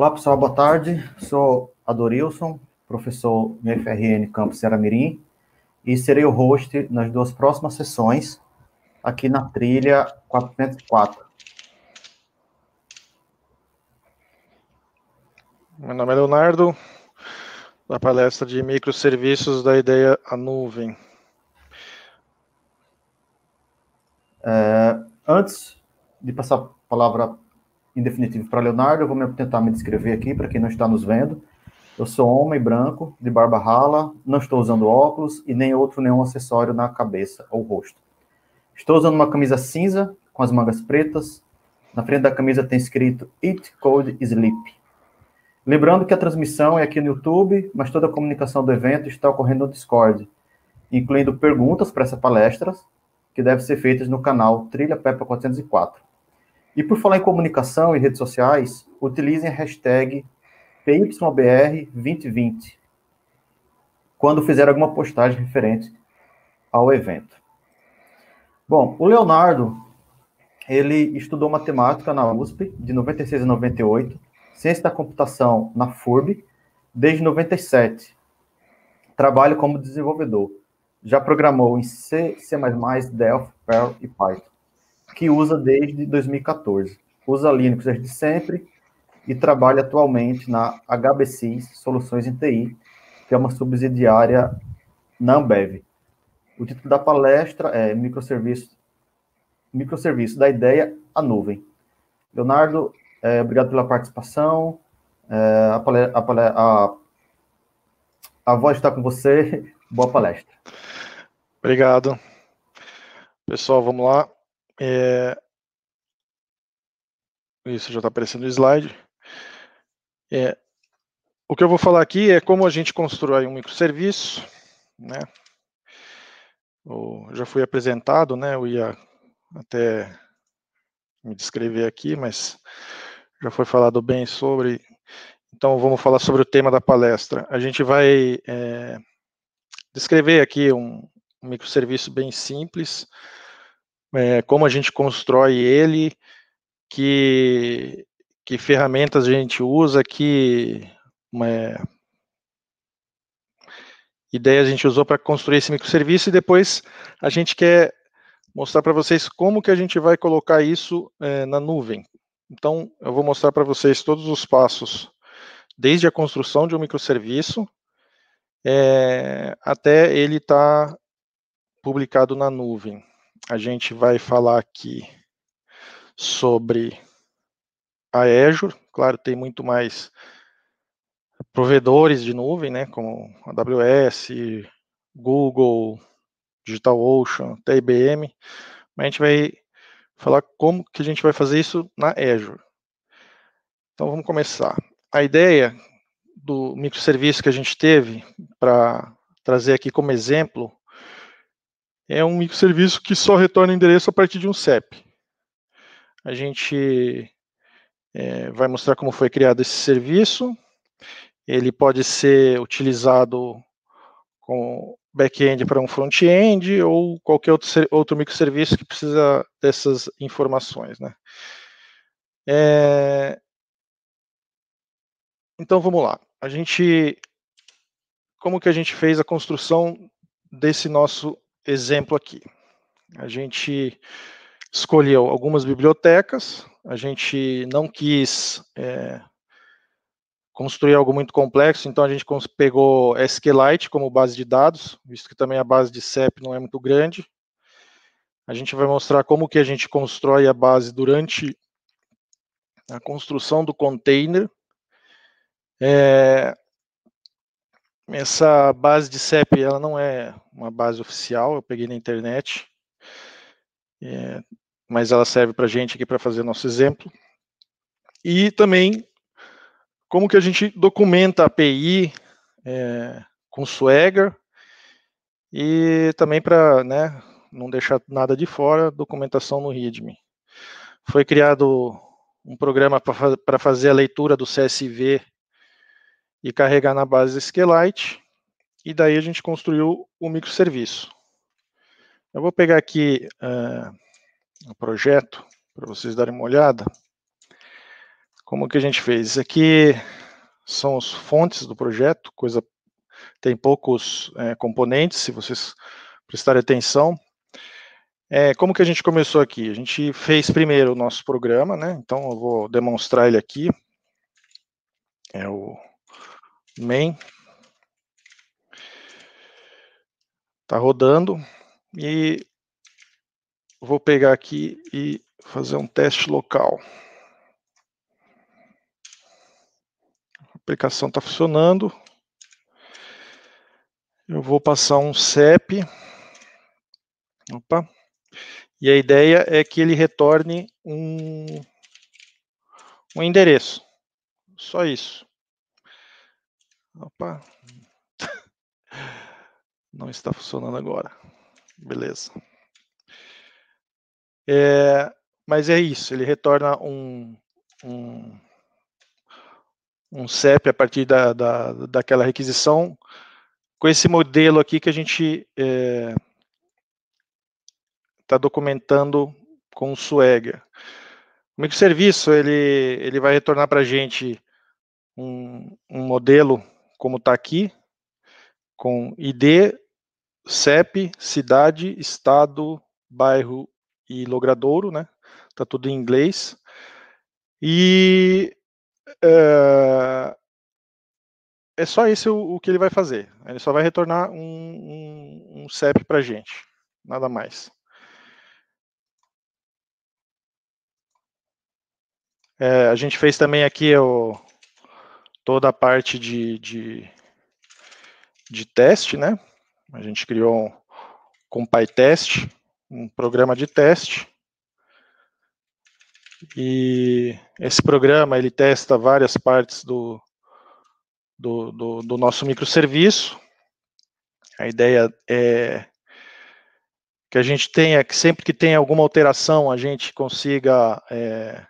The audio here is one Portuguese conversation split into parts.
Olá, pessoal, boa tarde. Sou Adorilson, professor no FRN Campus Ceramirim, e serei o host nas duas próximas sessões, aqui na trilha 404. Meu nome é Leonardo, da palestra de microserviços da ideia à nuvem. É, antes de passar a palavra em definitivo para Leonardo, eu vou me tentar me descrever aqui para quem não está nos vendo. Eu sou homem branco, de barba rala, não estou usando óculos e nem outro nenhum acessório na cabeça ou rosto. Estou usando uma camisa cinza com as mangas pretas. Na frente da camisa tem escrito Eat, Cold, Sleep. Lembrando que a transmissão é aqui no YouTube, mas toda a comunicação do evento está ocorrendo no Discord, incluindo perguntas para essa palestra, que devem ser feitas no canal Trilha Peppa 404. E por falar em comunicação e redes sociais, utilizem a hashtag PYBR2020 quando fizer alguma postagem referente ao evento. Bom, o Leonardo, ele estudou matemática na USP de 96 a 98, ciência da computação na FURB desde 97. Trabalha como desenvolvedor. Já programou em C, C++, Delphi, Perl e Python que usa desde 2014. Usa Linux desde sempre e trabalha atualmente na HBCIS Soluções em TI, que é uma subsidiária na Ambev. O título da palestra é Microserviço, Microserviço da Ideia à Nuvem. Leonardo, é, obrigado pela participação. É, a, palestra, a, palestra, a, a voz está com você. Boa palestra. Obrigado. Pessoal, vamos lá. É... Isso já está aparecendo no slide. É... O que eu vou falar aqui é como a gente constrói um microserviço, né? já fui apresentado, né? Eu ia até me descrever aqui, mas já foi falado bem sobre. Então, vamos falar sobre o tema da palestra. A gente vai é, descrever aqui um microserviço bem simples, é, como a gente constrói ele, que, que ferramentas a gente usa, que é, né, ideia a gente usou para construir esse microserviço e depois a gente quer mostrar para vocês como que a gente vai colocar isso é, na nuvem. Então, eu vou mostrar para vocês todos os passos, desde a construção de um microserviço é, até ele estar tá publicado na nuvem a gente vai falar aqui sobre a Azure. Claro, tem muito mais provedores de nuvem, né, como AWS, Google, DigitalOcean, até IBM. Mas a gente vai falar como que a gente vai fazer isso na Azure. Então vamos começar. A ideia do microserviço que a gente teve para trazer aqui como exemplo é um microserviço que só retorna endereço a partir de um CEP. A gente é, vai mostrar como foi criado esse serviço. Ele pode ser utilizado com back-end para um front-end ou qualquer outro, outro microserviço que precisa dessas informações. Né? É... Então vamos lá. A gente, como que a gente fez a construção desse nosso exemplo aqui. A gente escolheu algumas bibliotecas, a gente não quis é, construir algo muito complexo, então a gente pegou SQLite como base de dados, visto que também a base de CEP não é muito grande. A gente vai mostrar como que a gente constrói a base durante a construção do container. É, essa base de CEP ela não é uma base oficial, eu peguei na internet, é, mas ela serve para a gente aqui para fazer nosso exemplo. E também como que a gente documenta a API é, com Swagger e também para né, não deixar nada de fora, documentação no README. Foi criado um programa para fazer a leitura do CSV e carregar na base SQLite, e daí a gente construiu o microserviço. Eu vou pegar aqui uh, eh, o projeto para vocês darem uma olhada. Como que a gente fez? Aqui são as fontes do projeto, coisa tem poucos é, componentes, se vocês prestarem atenção. É, como que a gente começou aqui? A gente fez primeiro o nosso programa, né? Então eu vou demonstrar ele aqui. É o Amém? Tá rodando. E vou pegar aqui e fazer um teste local. A aplicação está funcionando. Eu vou passar um CEP. Opa. E a ideia é que ele retorne um, um endereço. Só isso. Opa. Não está funcionando agora. Beleza. É, mas é isso, ele retorna um, um, um CEP a partir da, da, daquela requisição com esse modelo aqui que a gente está é, tá documentando com o Swagger. O microserviço ele, ele vai retornar para a gente um, um modelo como está aqui, com ID, CEP, cidade, estado, bairro e logradouro, né? Tá tudo em inglês. E eh, é só isso o, que ele vai fazer. Ele só vai retornar um, um, um CEP para gente, nada mais. É, a gente fez também aqui o, toda a parte de, de, de teste, né? A gente criou um, com PyTest, um programa de teste. E esse programa ele testa várias partes do, do, do, do nosso microserviço. A ideia é que a gente tenha, que sempre que tem alguma alteração, a gente consiga é,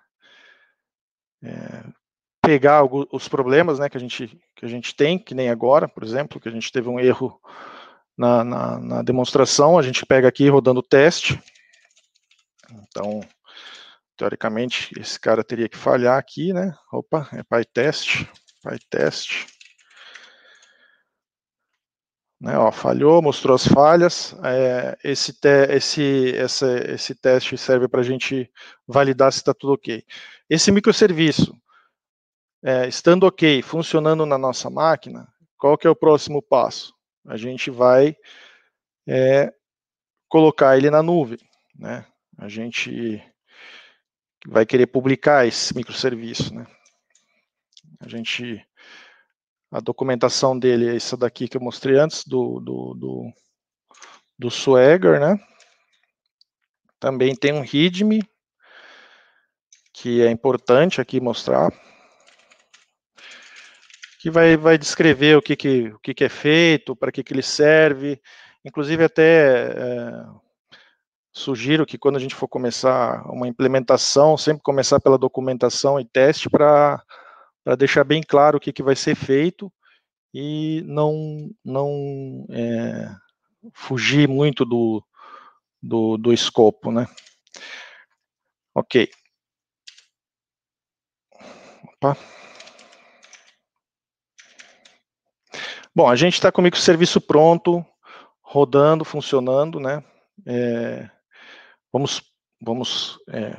é, pegar alguns, os problemas né, que, a gente, que a gente tem, que nem agora, por exemplo, que a gente teve um erro na, na, na demonstração, a gente pega aqui rodando o teste. Então, teoricamente, esse cara teria que falhar aqui, né? Opa, é PyTest, PyTest. Né, ó, falhou, mostrou as falhas. É, esse, te, esse, essa, esse teste serve para a gente validar se está tudo ok. Esse microserviço, é, estando ok, funcionando na nossa máquina, qual que é o próximo passo? A gente vai é, colocar ele na nuvem, né? A gente vai querer publicar esse microserviço, né? A gente, a documentação dele é essa daqui que eu mostrei antes do do, do, do Swagger, né? Também tem um README que é importante aqui mostrar que vai, vai descrever o que, que, o que, que é feito, para que, que ele serve. Inclusive, até é, sugiro que quando a gente for começar uma implementação, sempre começar pela documentação e teste para deixar bem claro o que, que vai ser feito e não, não é, fugir muito do, do, do escopo, né? Ok. Opa. Bom, a gente está com o microserviço pronto, rodando, funcionando, né? É, vamos vamos é,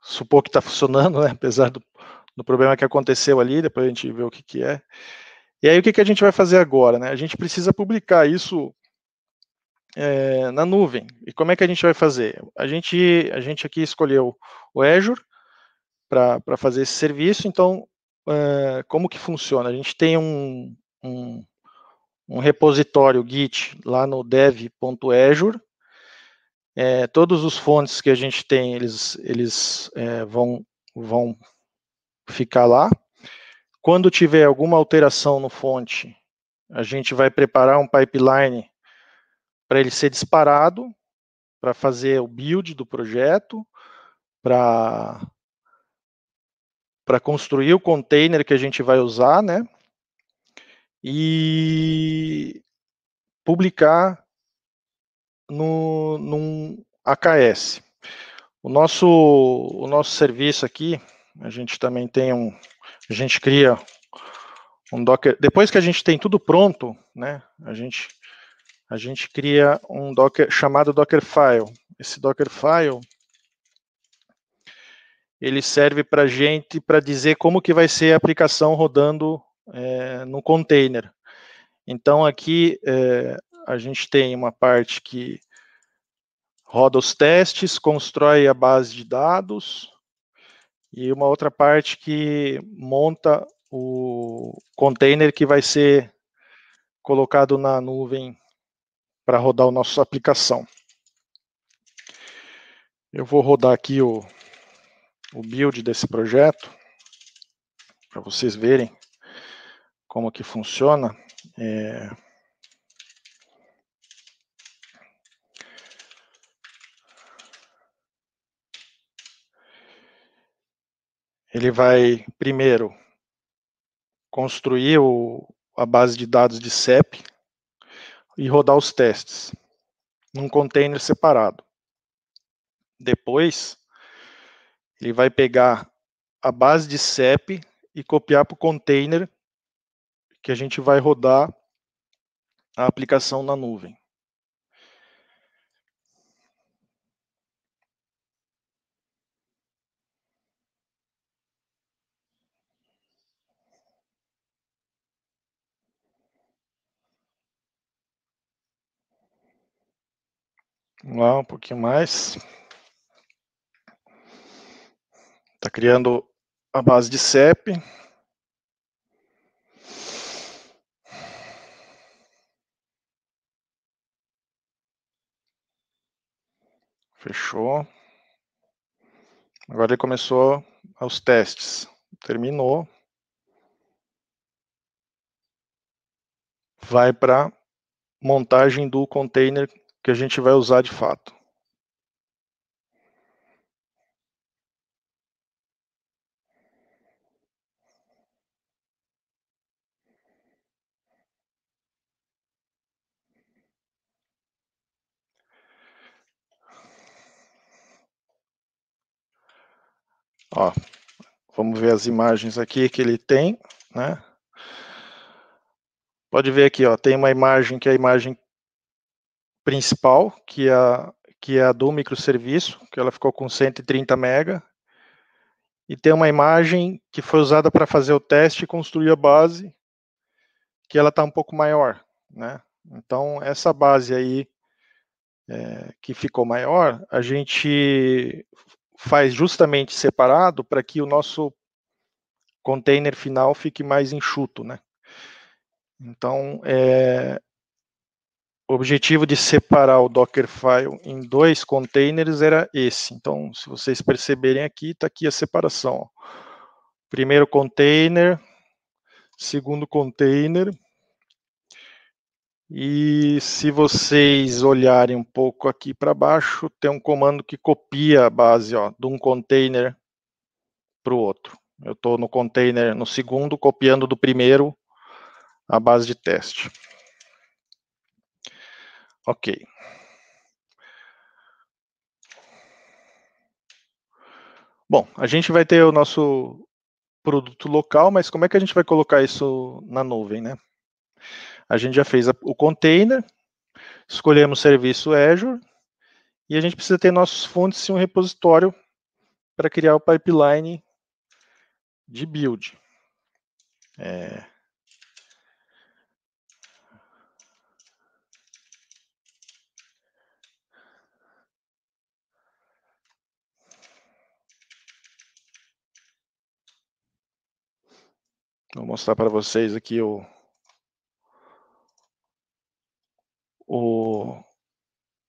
supor que está funcionando, né? apesar do, do, problema que aconteceu ali, depois a gente vê o que, que é. E aí o que, que a gente vai fazer agora? Né? A gente precisa publicar isso é, na nuvem. E como é que a gente vai fazer? A gente, a gente aqui escolheu o Azure para fazer esse serviço, então é, como que funciona? A gente tem um, um, um repositório Git lá no dev.azure. É, todos os fontes que a gente tem, eles, eles é, vão, vão ficar lá. Quando tiver alguma alteração no fonte, a gente vai preparar um pipeline para ele ser disparado, para fazer o build do projeto, para para construir o container que a gente vai usar, né? e publicar no, num AKS. O nosso, o nosso serviço aqui, a gente também tem um, a gente cria um Docker, depois que a gente tem tudo pronto, né, a gente, a gente cria um Docker chamado Dockerfile. Esse Dockerfile, ele serve para gente para dizer como que vai ser a aplicação rodando é, no container. Então aqui é, a gente tem uma parte que roda os testes, constrói a base de dados e uma outra parte que monta o container que vai ser colocado na nuvem para rodar a nossa aplicação. Eu vou rodar aqui o, o build desse projeto para vocês verem como que funciona. É... Ele vai primeiro construir o, a base de dados de CEP e rodar os testes num container separado. Depois, ele vai pegar a base de CEP e copiar para o container que a gente vai rodar a aplicação na nuvem. Vamos lá, um pouquinho mais. Está criando a base de CEP. Fechou. Agora ele começou aos testes. Terminou. Vai para montagem do container que a gente vai usar de fato. Ó, vamos ver as imagens aqui que ele tem, né? Pode ver aqui, ó, tem uma imagem que é a imagem principal, que é, a, que é a do microserviço, que ela ficou com 130 mega, e tem uma imagem que foi usada para fazer o teste e construir a base, que ela está um pouco maior, né? Então, essa base aí é, que ficou maior, a gente faz justamente separado para que o nosso container final fique mais enxuto, né? Então, é, o objetivo de separar o Dockerfile em dois containers era esse. Então, se vocês perceberem aqui, está aqui a separação. Ó. Primeiro container, segundo container, e se vocês olharem um pouco aqui para baixo, tem um comando que copia a base ó, de um container para o outro. Eu estou no container no segundo, copiando do primeiro a base de teste. Ok. Bom, a gente vai ter o nosso produto local, mas como é que a gente vai colocar isso na nuvem, né? A gente já fez a, o container, escolhemos o serviço Azure, e a gente precisa ter nossos fontes e um repositório para criar o pipeline de build. É... Vou mostrar para vocês aqui o o,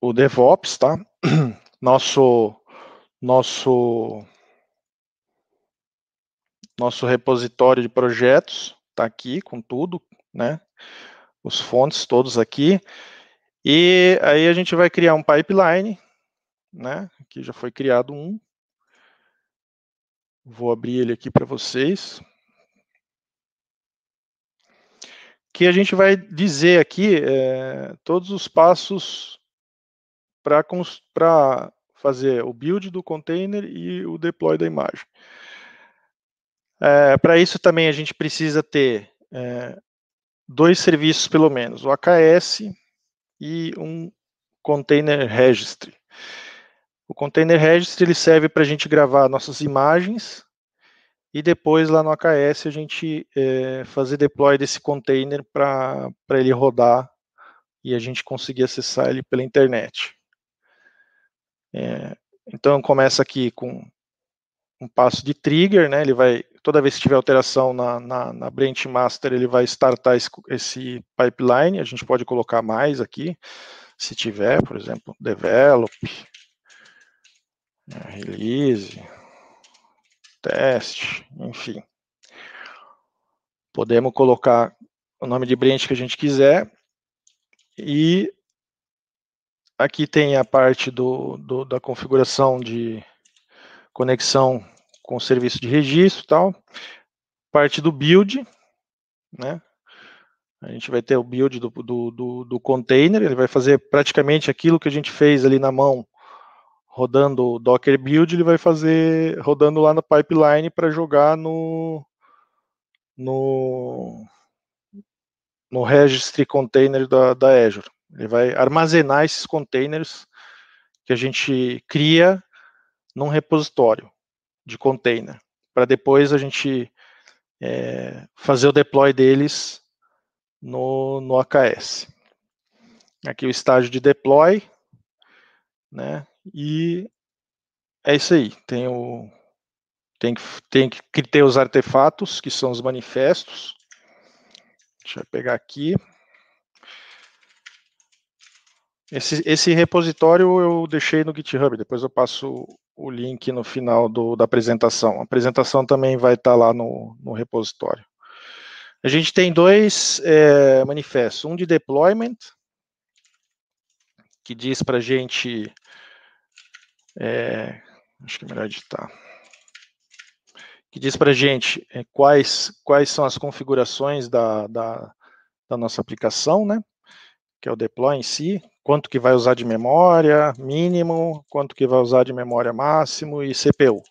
o DevOps, tá? Nosso nosso nosso repositório de projetos está aqui com tudo, né? Os fontes todos aqui. E aí a gente vai criar um pipeline, né? Aqui já foi criado um. Vou abrir ele aqui para vocês. que a gente vai dizer aqui é, todos os passos para fazer o build do container e o deploy da imagem. É, para isso também a gente precisa ter é, dois serviços pelo menos, o AKS e um container registry. O container registry ele serve para a gente gravar nossas imagens e depois lá no AKS a gente é, fazer deploy desse container para ele rodar e a gente conseguir acessar ele pela internet. É, então começa aqui com um passo de trigger, né? Ele vai toda vez que tiver alteração na, na, na branch master ele vai startar esse, esse pipeline. A gente pode colocar mais aqui, se tiver, por exemplo, develop, né, release teste, enfim. Podemos colocar o nome de branch que a gente quiser. E aqui tem a parte do, do, da configuração de conexão com o serviço de registro e tal. Parte do build, né? A gente vai ter o build do, do, do, do, container, ele vai fazer praticamente aquilo que a gente fez ali na mão rodando o Docker Build, ele vai fazer rodando lá na pipeline para jogar no, no, no registry container da, da Azure. Ele vai armazenar esses containers que a gente cria num repositório de container, para depois a gente é, fazer o deploy deles no, no AKS. Aqui o estágio de deploy, né? E é isso aí. Tem, o, tem, tem que ter os artefatos, que são os manifestos. Deixa eu pegar aqui. Esse, esse repositório eu deixei no GitHub, depois eu passo o link no final do, da apresentação. A apresentação também vai estar tá lá no, no repositório. A gente tem dois é, manifestos, um de deployment, que diz para a gente é, acho que é melhor editar. Que diz para a gente é, quais, quais são as configurações da, da, da nossa aplicação, né? Que é o deploy em si, quanto que vai usar de memória mínimo, quanto que vai usar de memória máximo e CPU.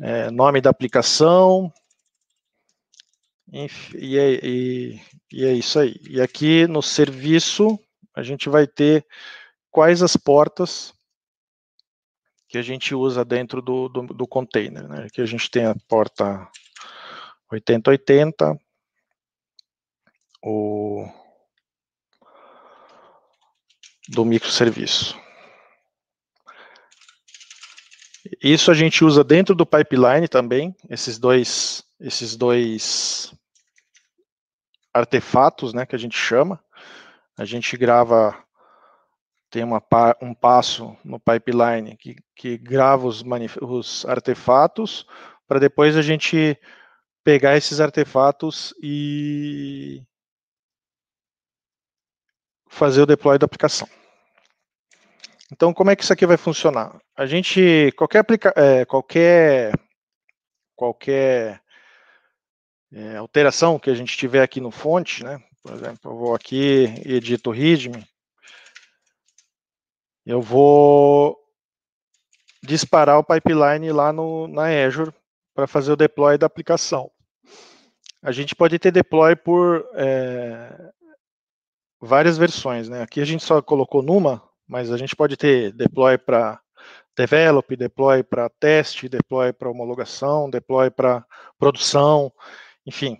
É, nome da aplicação, enfim, e, é, e, e, é, isso aí. E aqui no serviço a gente vai ter quais as portas que a gente usa dentro do, do, do container. Né? Aqui a gente tem a porta 8080, o, do microserviço. Isso a gente usa dentro do pipeline também, esses dois, esses dois artefatos, né, que a gente chama. A gente grava tem uma, um passo no pipeline que, que grava os, os artefatos, para depois a gente pegar esses artefatos e fazer o deploy da aplicação. Então, como é que isso aqui vai funcionar? A gente, qualquer, aplica é, qualquer, qualquer é, alteração que a gente tiver aqui no fonte, né? por exemplo, eu vou aqui e edito o README, eu vou disparar o pipeline lá no, na Azure para fazer o deploy da aplicação. A gente pode ter deploy por é, várias versões, né? Aqui a gente só colocou numa, mas a gente pode ter deploy para develop, deploy para teste, deploy para homologação, deploy para produção, enfim.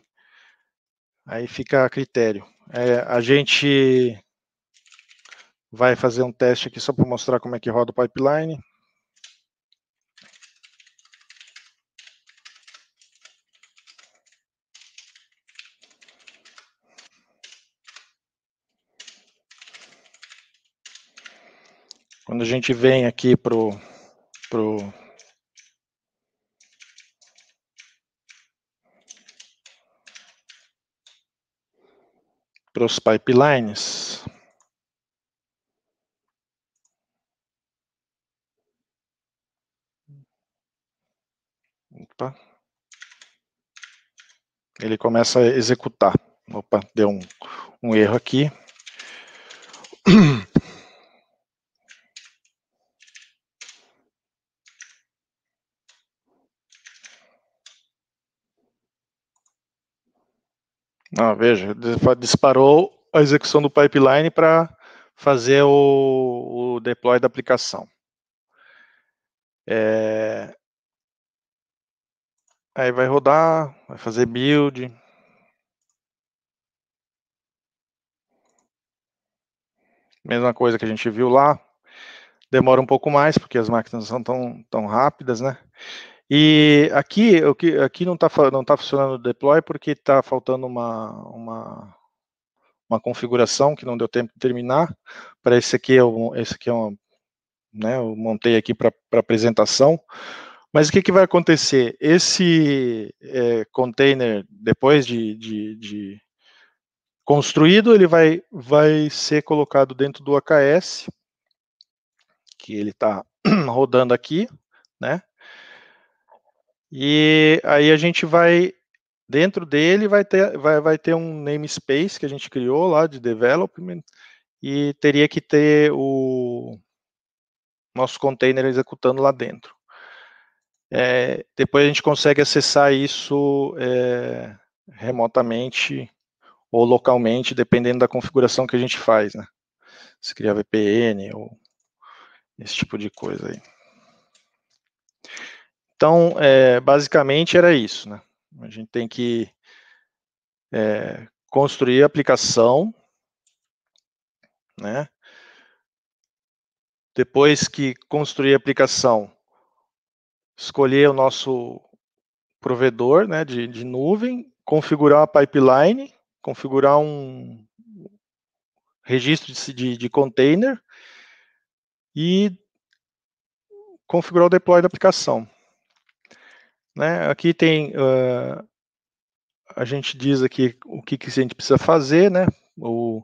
Aí fica a critério. É, a gente vai fazer um teste aqui só para mostrar como é que roda o pipeline. Quando a gente vem aqui para o pro para os pipelines, Opa. Tá? Ele começa a executar. Opa, deu um, um erro aqui. Ah, veja, disparou a execução do pipeline para fazer o, o, deploy da aplicação. É, Aí vai rodar, vai fazer build. Mesma coisa que a gente viu lá. Demora um pouco mais, porque as máquinas não são tão, tão rápidas, né? E aqui, aqui não está não tá funcionando o deploy porque está faltando uma, uma, uma configuração que não deu tempo de terminar. Para esse aqui, eu, esse aqui é, é uma, né, eu montei aqui para apresentação. Mas o que, que vai acontecer? Esse é, container, depois de, de, de, construído, ele vai, vai ser colocado dentro do AKS, que ele está rodando aqui, né? E aí a gente vai, dentro dele vai ter, vai, vai ter um namespace que a gente criou lá de development, e teria que ter o nosso container executando lá dentro. É, depois a gente consegue acessar isso é, remotamente ou localmente, dependendo da configuração que a gente faz, né? Se criar VPN ou esse tipo de coisa aí. Então, é, basicamente era isso, né? A gente tem que é, construir a aplicação, né? Depois que construir a aplicação, escolher o nosso provedor né, de, de nuvem, configurar uma pipeline, configurar um registro de, de, de container e configurar o deploy da aplicação. Né? Aqui tem uh, a gente diz aqui o que, que a gente precisa fazer, né? O,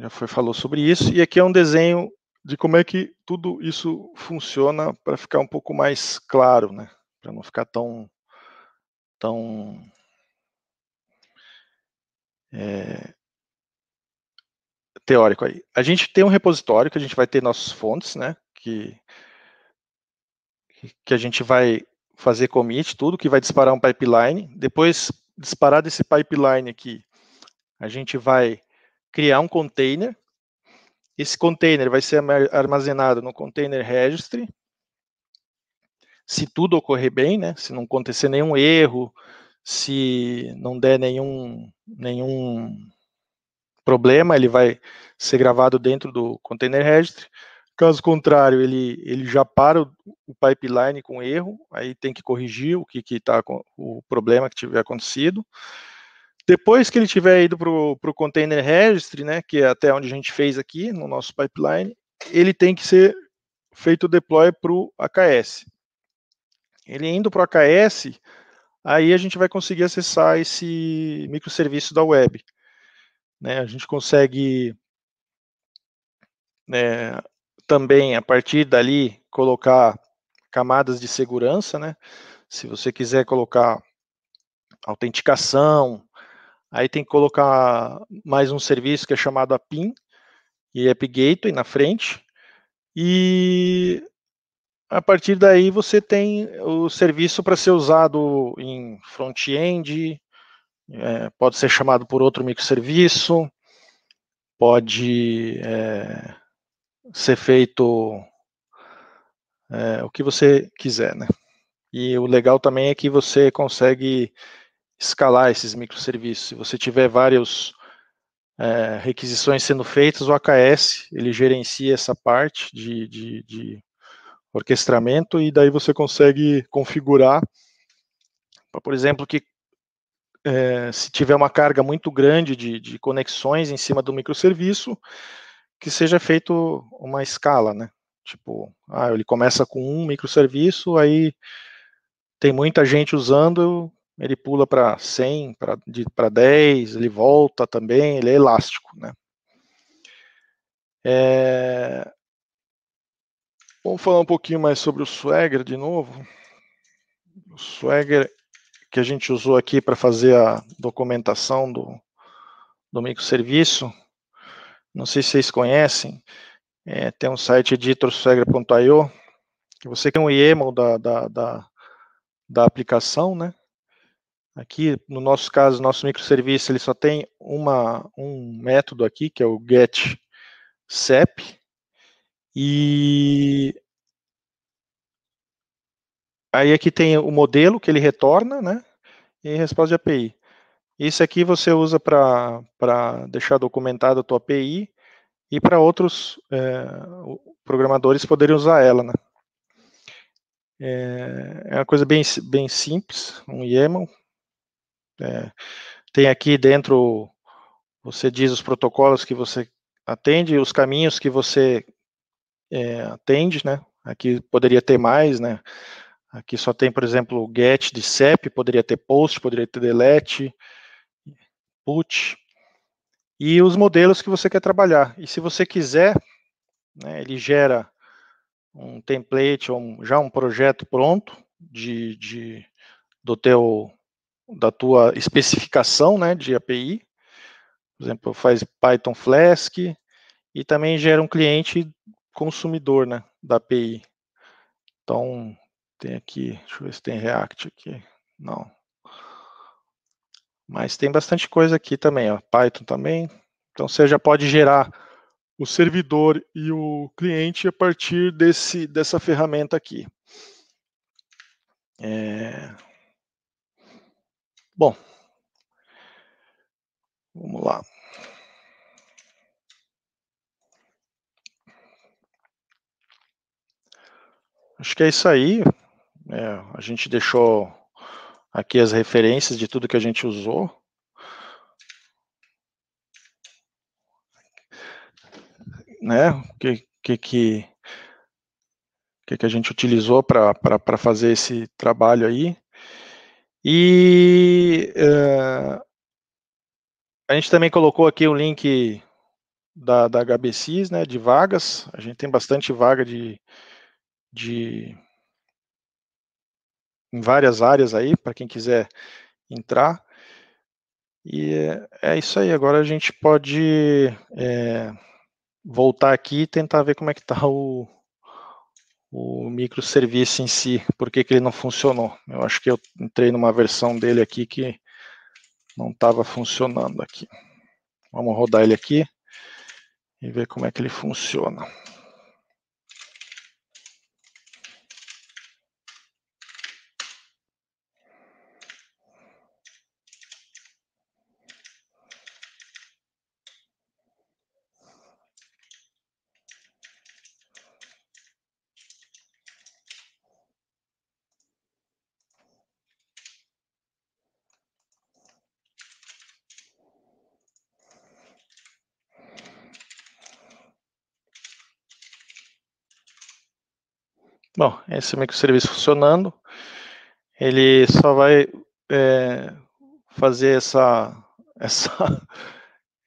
já foi, falou sobre isso. E aqui é um desenho de como é que tudo isso funciona para ficar um pouco mais claro, né? Para não ficar tão tão é, teórico aí. A gente tem um repositório que a gente vai ter nossas fontes, né? Que que a gente vai fazer commit, tudo que vai disparar um pipeline. Depois disparar desse pipeline aqui, a gente vai criar um container esse container vai ser armazenado no container registry. Se tudo ocorrer bem, né? Se não acontecer nenhum erro, se não der nenhum nenhum problema, ele vai ser gravado dentro do container registry. Caso contrário, ele, ele já para o, o pipeline com erro, aí tem que corrigir o que está o problema que tiver acontecido. Depois que ele tiver ido para o container registry, né, que é até onde a gente fez aqui no nosso pipeline, ele tem que ser feito o deploy para o AKS. Ele indo para o AKS, aí a gente vai conseguir acessar esse microserviço da web. Né, a gente consegue né, também, a partir dali, colocar camadas de segurança, né? Se você quiser colocar autenticação, Aí tem que colocar mais um serviço que é chamado APIN e App Gateway na frente. E a partir daí você tem o serviço para ser usado em front-end, é, pode ser chamado por outro microserviço, pode é, ser feito é, o que você quiser, né? E o legal também é que você consegue escalar esses microserviços. Se você tiver várias é, requisições sendo feitas, o AKS ele gerencia essa parte de, de, de orquestramento e daí você consegue configurar, pra, por exemplo, que é, se tiver uma carga muito grande de, de conexões em cima do microserviço, que seja feito uma escala, né? Tipo, ah, ele começa com um microserviço, aí tem muita gente usando, ele pula para 100, para 10, ele volta também, ele é elástico, né? É... Vamos falar um pouquinho mais sobre o Swagger de novo. O Swagger que a gente usou aqui para fazer a documentação do, do microserviço, não sei se vocês conhecem, é, tem um site editorswagger.io, que você tem um YAML da, da, da, da aplicação, né? Aqui, no nosso caso, nosso microserviço ele só tem uma, um método aqui, que é o cep e aí aqui tem o modelo que ele retorna, né, e resposta de API. Isso aqui você usa para deixar documentada a tua API e para outros é, programadores poderem usar ela, né. É, é uma coisa bem, bem simples, um YAML, é, tem aqui dentro, você diz os protocolos que você atende, os caminhos que você é, atende, né? Aqui poderia ter mais, né? Aqui só tem, por exemplo, get de CEP, poderia ter post, poderia ter delete, put, e os modelos que você quer trabalhar. E se você quiser, né, ele gera um template, ou um, já um projeto pronto de, de do teu da tua especificação né, de API. Por exemplo, faz Python Flask e também gera um cliente consumidor né, da API. Então, tem aqui, deixa eu ver se tem React aqui. Não. Mas tem bastante coisa aqui também, ó, Python também. Então, você já pode gerar o servidor e o cliente a partir desse, dessa ferramenta aqui. É, Bom, vamos lá. Acho que é isso aí. É, a gente deixou aqui as referências de tudo que a gente usou. Né? O que, que, que, que, a gente utilizou para fazer esse trabalho aí. E uh, a gente também colocou aqui o um link da, da HBCs, né, de vagas. A gente tem bastante vaga de, de em várias áreas aí, para quem quiser entrar. E é, é, isso aí. Agora a gente pode é, voltar aqui e tentar ver como é que está o, o microserviço em si, por que, que ele não funcionou. Eu acho que eu entrei numa versão dele aqui que não estava funcionando aqui. Vamos rodar ele aqui e ver como é que ele funciona. Bom, esse microserviço funcionando, ele só vai é, fazer essa, essa,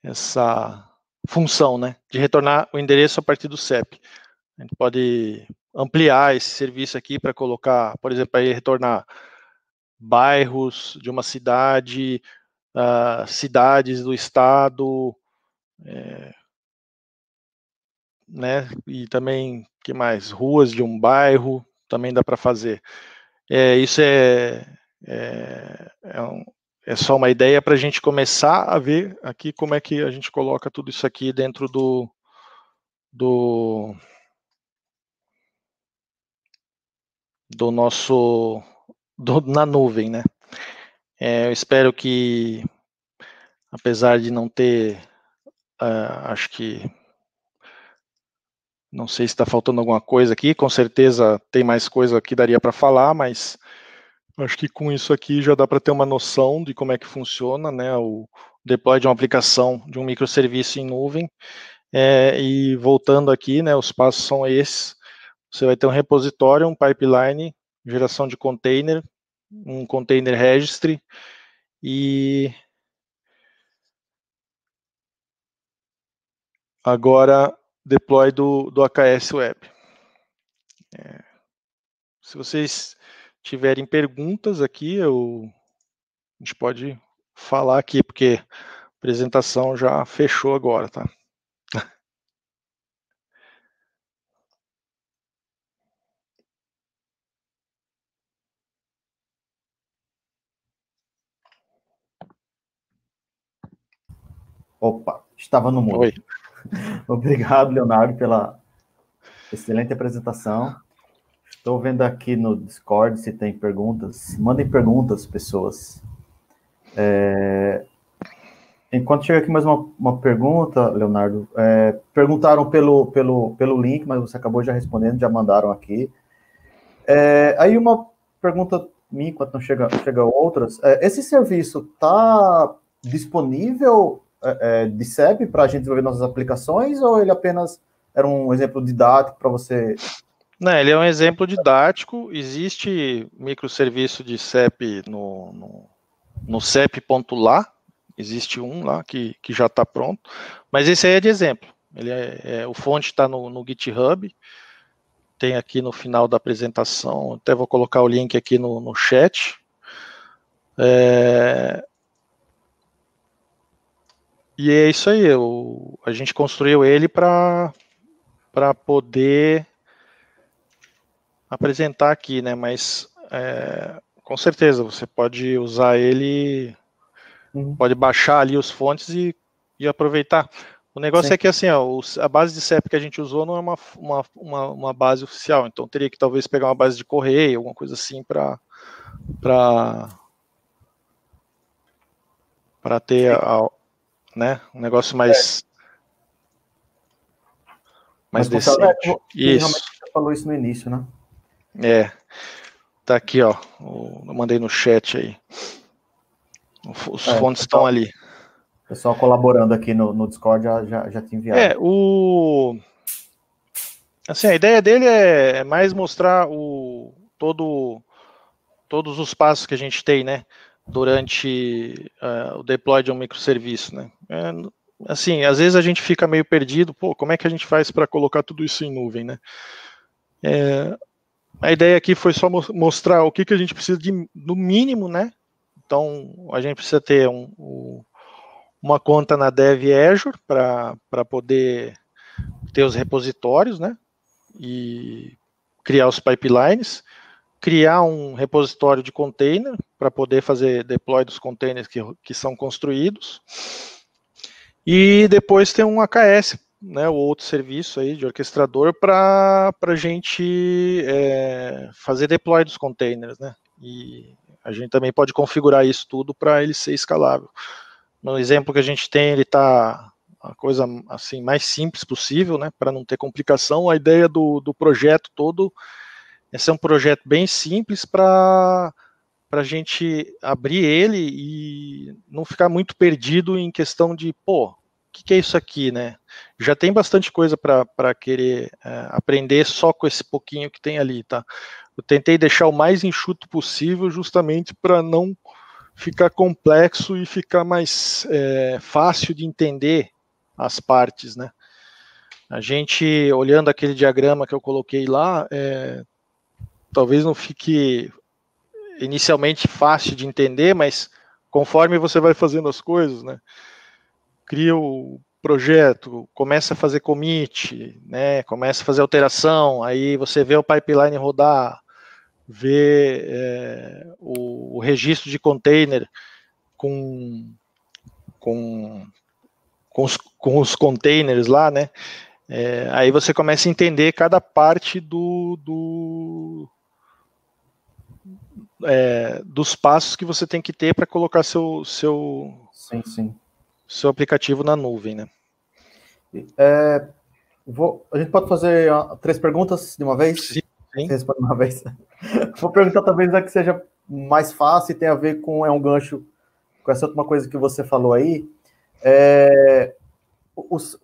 essa função, né, de retornar o endereço a partir do CEP. A gente pode ampliar esse serviço aqui para colocar, por exemplo, aí retornar bairros de uma cidade, uh, cidades do estado, é, né? E também, que mais? Ruas de um bairro, também dá para fazer. É, isso é, é, é, um, é só uma ideia para a gente começar a ver aqui como é que a gente coloca tudo isso aqui dentro do, do, do nosso do, na nuvem, né? É, eu espero que, apesar de não ter, uh, acho que não sei se está faltando alguma coisa aqui, com certeza tem mais coisa que daria para falar, mas acho que com isso aqui já dá para ter uma noção de como é que funciona né, o deploy de uma aplicação, de um microserviço em nuvem. É, e voltando aqui, né, os passos são esses. Você vai ter um repositório, um pipeline, geração de container, um container registry e agora deploy do, do AKS Web. É. Se vocês tiverem perguntas aqui, eu, a gente pode falar aqui, porque a apresentação já fechou agora, tá? Opa, estava no modo Oi. Obrigado, Leonardo, pela excelente apresentação. Estou vendo aqui no Discord se tem perguntas. Mandem perguntas, pessoas. É... Enquanto chega aqui mais uma, uma pergunta, Leonardo. É... Perguntaram pelo, pelo, pelo link, mas você acabou já respondendo, já mandaram aqui. É... Aí uma pergunta minha, enquanto não chega, chega outras. É, esse serviço está disponível é, é, de CEP para a gente desenvolver nossas aplicações, ou ele apenas era um exemplo didático para você? Não, ele é um exemplo didático. Existe microserviço de CEP no, no, no CEP.lá, existe um lá que, que já está pronto, mas esse aí é de exemplo. Ele é, é o fonte está no, no GitHub, tem aqui no final da apresentação, até vou colocar o link aqui no, no chat. É, e é isso aí, o, a gente construiu ele para poder apresentar aqui, né? Mas é, com certeza você pode usar ele, uhum. pode baixar ali os fontes e, e aproveitar. O negócio Sim. é que assim, ó, a base de CEP que a gente usou não é uma, uma, uma, uma, base oficial, então teria que talvez pegar uma base de correio, alguma coisa assim, para para ter a, né? Um negócio mais. É. Mais Mas, decente. É, isso. Você falou isso no início, né? É. Tá aqui, ó. Eu mandei no chat aí. Os é, fontes estão ali. Pessoal colaborando aqui no, no Discord já, já, já te enviaram. É, o. Assim, a ideia dele é, é mais mostrar o, todo, todos os passos que a gente tem, né? durante uh, o deploy de um microserviço, né? É, assim, às vezes a gente fica meio perdido, pô, como é que a gente faz para colocar tudo isso em nuvem, né? É, a ideia aqui foi só mostrar o que, que a gente precisa de, no mínimo, né? Então, a gente precisa ter um, um, uma conta na Dev Azure para poder ter os repositórios, né? E criar os pipelines criar um repositório de container para poder fazer deploy dos containers que, que são construídos. E depois tem um AKS, né, outro serviço aí de orquestrador para a gente é, fazer deploy dos containers. Né? E a gente também pode configurar isso tudo para ele ser escalável. No exemplo que a gente tem, ele está a coisa assim mais simples possível, né, para não ter complicação. A ideia do, do projeto todo esse é um projeto bem simples para a gente abrir ele e não ficar muito perdido em questão de, pô, o que, que, é isso aqui, né? Já tem bastante coisa para querer é, aprender só com esse pouquinho que tem ali, tá? Eu tentei deixar o mais enxuto possível justamente para não ficar complexo e ficar mais é, fácil de entender as partes, né? A gente, olhando aquele diagrama que eu coloquei lá, é, talvez não fique inicialmente fácil de entender, mas conforme você vai fazendo as coisas, né? Cria o projeto, começa a fazer commit, né? Começa a fazer alteração, aí você vê o pipeline rodar, vê é, o, o, registro de container com com com os, com os containers lá, né? É, aí você começa a entender cada parte do, do é, dos passos que você tem que ter para colocar seu seu sim, sim. seu aplicativo na nuvem, né? É, vou, a gente pode fazer três perguntas de uma vez? Sim. sim. responde uma vez. vou perguntar talvez a que seja mais fácil e tem a ver com é um gancho com essa última coisa que você falou aí. É, os,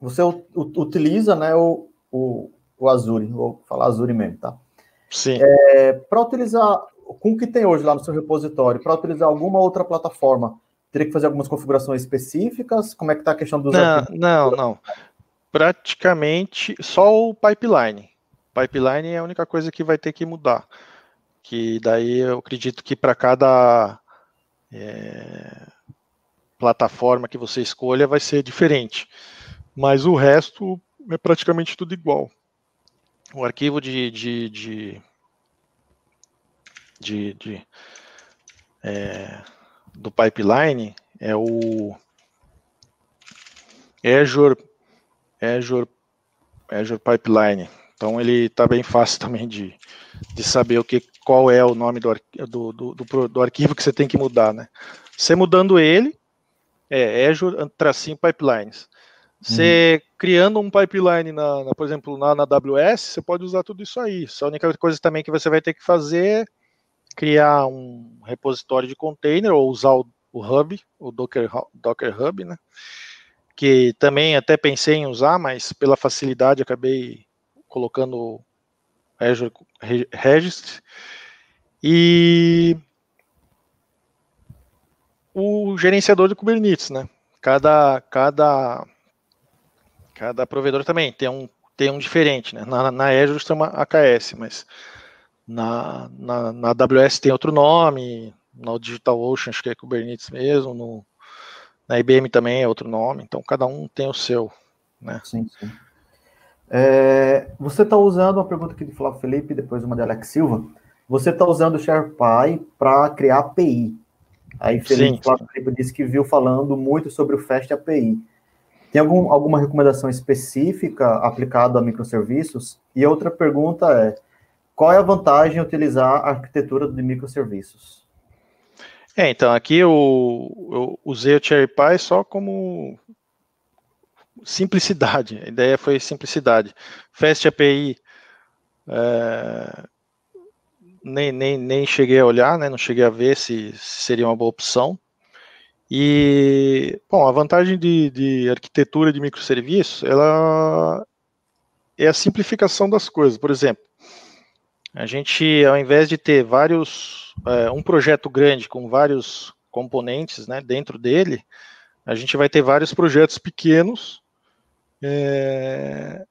você utiliza né, o, o, o Azure, vou falar Azure mesmo, tá? Sim. É, para utilizar com o que tem hoje lá no seu repositório, para utilizar alguma outra plataforma, teria que fazer algumas configurações específicas? Como é que está a questão dos... Não, não, não. Praticamente só o pipeline. Pipeline é a única coisa que vai ter que mudar. Que daí eu acredito que para cada é, plataforma que você escolha vai ser diferente. Mas o resto é praticamente tudo igual o arquivo de, de, de, de, de é, do pipeline é o Azure, Azure, Azure Pipeline. Então ele está bem fácil também de, de saber o que, qual é o nome do, do, do, do, do arquivo que você tem que mudar, né? Você mudando ele, é Azure tracinho pipelines. Você hum. criando um pipeline, na, na por exemplo, na, na, AWS, você pode usar tudo isso aí. Só a única coisa também que você vai ter que fazer é criar um repositório de container ou usar o, o Hub, o Docker, Docker Hub, né? Que também até pensei em usar, mas pela facilidade acabei colocando Azure Registry. E o gerenciador de Kubernetes, né? Cada, cada Cada provedor também tem um, tem um diferente, né? Na, na Azure chama AKS, mas na, na, na AWS tem outro nome, na DigitalOcean acho que é Kubernetes mesmo, no, na IBM também é outro nome, então cada um tem o seu, né? Sim, sim. É, você está usando uma pergunta aqui de Flávio Felipe, depois uma de Alex Silva. Você está usando o SharePy para criar API. Aí Felipe, sim, sim. Flávio Felipe disse que viu falando muito sobre o Fast API. Tem algum, alguma recomendação específica aplicada a microserviços? E outra pergunta é, qual é a vantagem em utilizar a arquitetura de microserviços? É, então, aqui eu, eu usei o Cherry Pie só como simplicidade. A ideia foi simplicidade. Fast API, é, nem, nem, nem cheguei a olhar, né? não cheguei a ver se seria uma boa opção. E, bom, a vantagem de, de arquitetura de microserviços, ela é a simplificação das coisas. Por exemplo, a gente, ao invés de ter vários, é, um projeto grande com vários componentes né, dentro dele, a gente vai ter vários projetos pequenos é,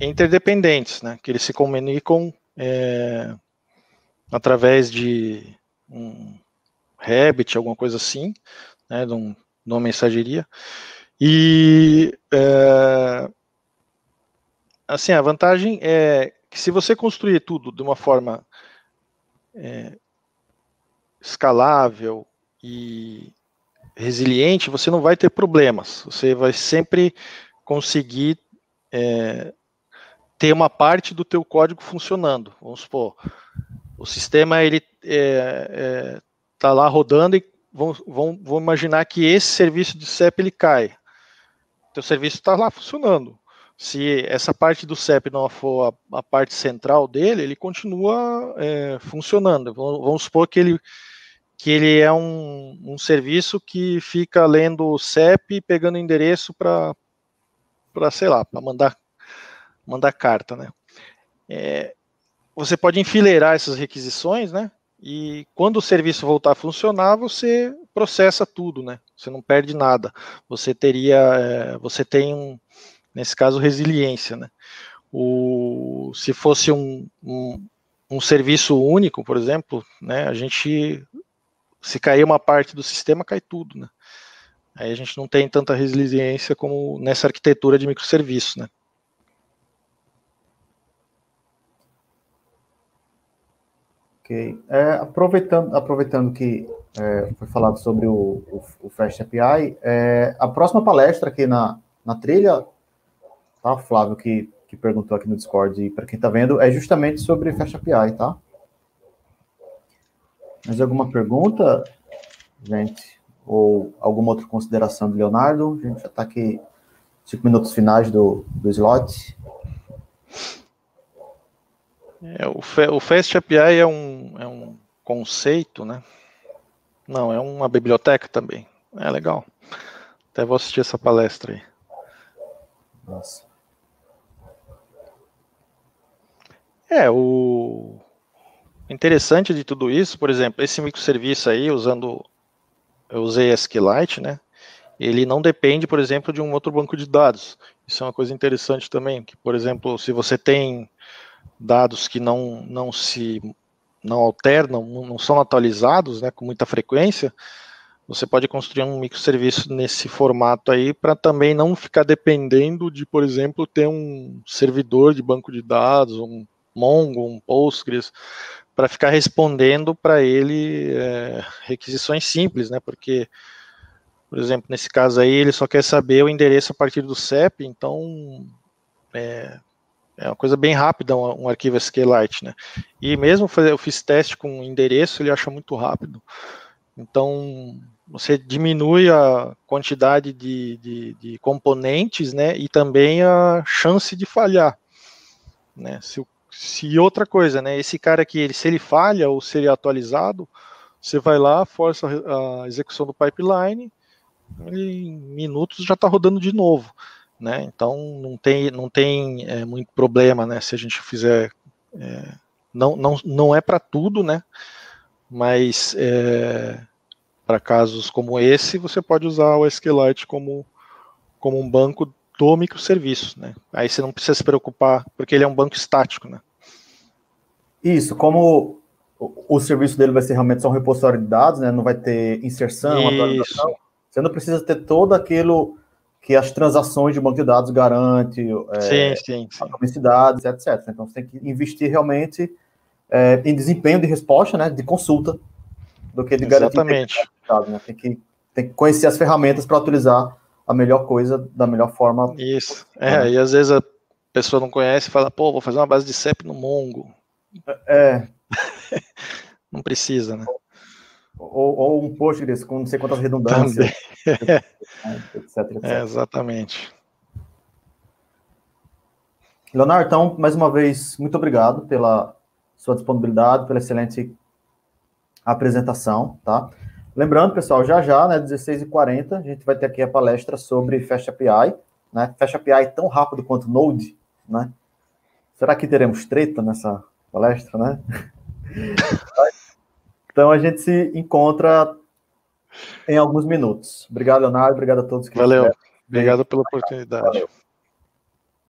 interdependentes, né, que eles se comunicam é, através de um Rabbit, alguma coisa assim, né, de, um, de uma mensageria. E é, assim, a vantagem é que se você construir tudo de uma forma é, escalável e resiliente, você não vai ter problemas. Você vai sempre conseguir é, ter uma parte do teu código funcionando. Vamos supor, o sistema ele está é, é, lá rodando e vamos, vamos, vamos imaginar que esse serviço de CEP ele cai. Teu serviço está lá funcionando. Se essa parte do CEP não for a, a parte central dele, ele continua é, funcionando. Vamos, vamos, supor que ele, que ele é um, um serviço que fica lendo o CEP e pegando endereço para, sei lá, para mandar, mandar carta, né? É, você pode enfileirar essas requisições, né? E quando o serviço voltar a funcionar, você processa tudo, né? Você não perde nada. Você teria, eh, você tem um, nesse caso resiliência, né? O, se fosse um, um, um serviço único, por exemplo, né? A gente se cair uma parte do sistema, cai tudo, né? Aí a gente não tem tanta resiliência como nessa arquitetura de microserviço, né? Ok. É, aproveitando, aproveitando que é, foi falado sobre o, o, o Fast API, é, a próxima palestra aqui na, na trilha, tá, Flávio, que, que perguntou aqui no Discord, e para quem está vendo, é justamente sobre Fast API, tá? Mais alguma pergunta, gente? Ou alguma outra consideração do Leonardo? A gente já está aqui cinco minutos finais do, do slot. É, o, Fe, o Fast API é um, é um conceito, né? Não, é uma biblioteca também. É legal. Até vou assistir essa palestra aí. Nossa. É, o interessante de tudo isso, por exemplo, esse microserviço aí, usando, eu usei SQLite, né? Ele não depende, por exemplo, de um outro banco de dados. Isso é uma coisa interessante também, que, por exemplo, se você tem dados que não, não se não alternam, não são atualizados né, com muita frequência, você pode construir um microserviço nesse formato aí para também não ficar dependendo de, por exemplo, ter um servidor de banco de dados, um Mongo, um Postgres, para ficar respondendo para ele é, requisições simples, né? Porque, por exemplo, nesse caso aí, ele só quer saber o endereço a partir do CEP, então é, é uma coisa bem rápida um, um arquivo SQLite, né? E mesmo fazer, eu fiz teste com endereço, ele acha muito rápido. Então, você diminui a quantidade de, de, de, componentes, né, e também a chance de falhar, né, se, se, outra coisa, né, esse cara aqui, ele, se ele falha ou se ele é atualizado, você vai lá, força a execução do pipeline, ele, em minutos já está rodando de novo né? Então não tem, não tem é, muito problema, né? Se a gente fizer, é, não, não, não é para tudo, né? Mas é, para casos como esse, você pode usar o SQLite como, como um banco do microserviço, né? Aí você não precisa se preocupar, porque ele é um banco estático, né? Isso, como o, o serviço dele vai ser realmente só um repositório de dados, né? Não vai ter inserção, Isso. atualização. Você não precisa ter todo aquilo que as transações de banco de dados garante é, sim, sim, sim. a publicidade, etc. Né? Então você tem que investir realmente é, em desempenho de resposta, né, de consulta, do que de Exatamente. garantir. Né? Tem, que, tem que conhecer as ferramentas para utilizar a melhor coisa da melhor forma. Isso. é, né? e às vezes a pessoa não conhece e fala, pô, vou fazer uma base de CEP no Mongo. É. não precisa, né? Ou, ou um Postgres com não sei quantas redundâncias. etc, etc. É, exatamente. Leonardo, então, mais uma vez, muito obrigado pela sua disponibilidade, pela excelente apresentação, tá? Lembrando, pessoal, já já, né, 16h40, a gente vai ter aqui a palestra sobre Fast API, né? Fast API tão rápido quanto Node, né? Será que teremos treta nessa palestra, né? Então a gente se encontra em alguns minutos. Obrigado, Leonardo. Obrigado a todos que Valeu. Obrigado pela oportunidade. Valeu.